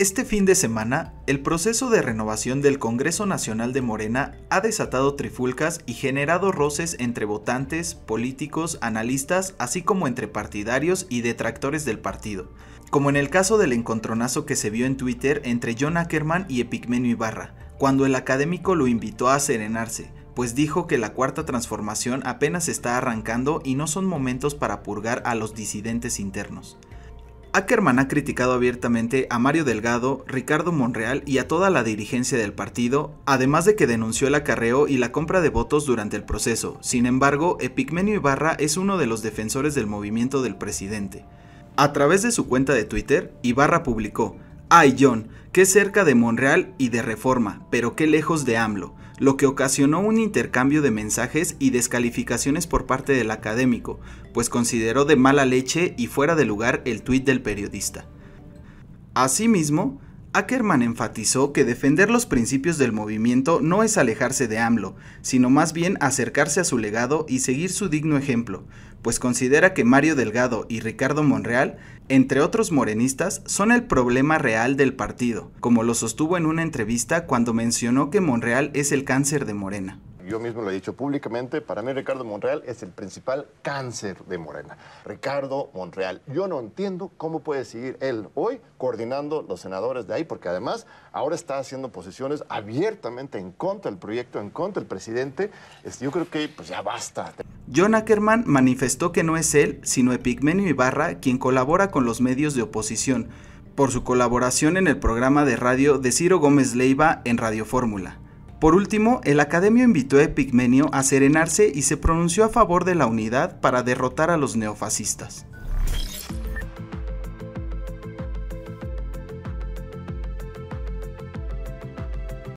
Este fin de semana, el proceso de renovación del Congreso Nacional de Morena ha desatado trifulcas y generado roces entre votantes, políticos, analistas, así como entre partidarios y detractores del partido, como en el caso del encontronazo que se vio en Twitter entre John Ackerman y Epigmenio Ibarra, cuando el académico lo invitó a serenarse, pues dijo que la cuarta transformación apenas está arrancando y no son momentos para purgar a los disidentes internos. Ackerman ha criticado abiertamente a Mario Delgado, Ricardo Monreal y a toda la dirigencia del partido, además de que denunció el acarreo y la compra de votos durante el proceso. Sin embargo, Epigmenio Ibarra es uno de los defensores del movimiento del presidente. A través de su cuenta de Twitter, Ibarra publicó, ¡Ay John! ¡Qué cerca de Monreal y de Reforma, pero qué lejos de AMLO! lo que ocasionó un intercambio de mensajes y descalificaciones por parte del académico, pues consideró de mala leche y fuera de lugar el tuit del periodista. Asimismo, Ackerman enfatizó que defender los principios del movimiento no es alejarse de AMLO, sino más bien acercarse a su legado y seguir su digno ejemplo, pues considera que Mario Delgado y Ricardo Monreal, entre otros morenistas, son el problema real del partido, como lo sostuvo en una entrevista cuando mencionó que Monreal es el cáncer de Morena. Yo mismo lo he dicho públicamente, para mí Ricardo Monreal es el principal cáncer de Morena. Ricardo Monreal, yo no entiendo cómo puede seguir él hoy coordinando los senadores de ahí, porque además ahora está haciendo posiciones abiertamente en contra del proyecto, en contra del presidente. Yo creo que pues, ya basta. John Ackerman manifestó que no es él, sino Epigmenio Ibarra quien colabora con los medios de oposición por su colaboración en el programa de radio de Ciro Gómez Leiva en Radio Fórmula. Por último, el academio invitó a Epigmenio a serenarse y se pronunció a favor de la unidad para derrotar a los neofascistas.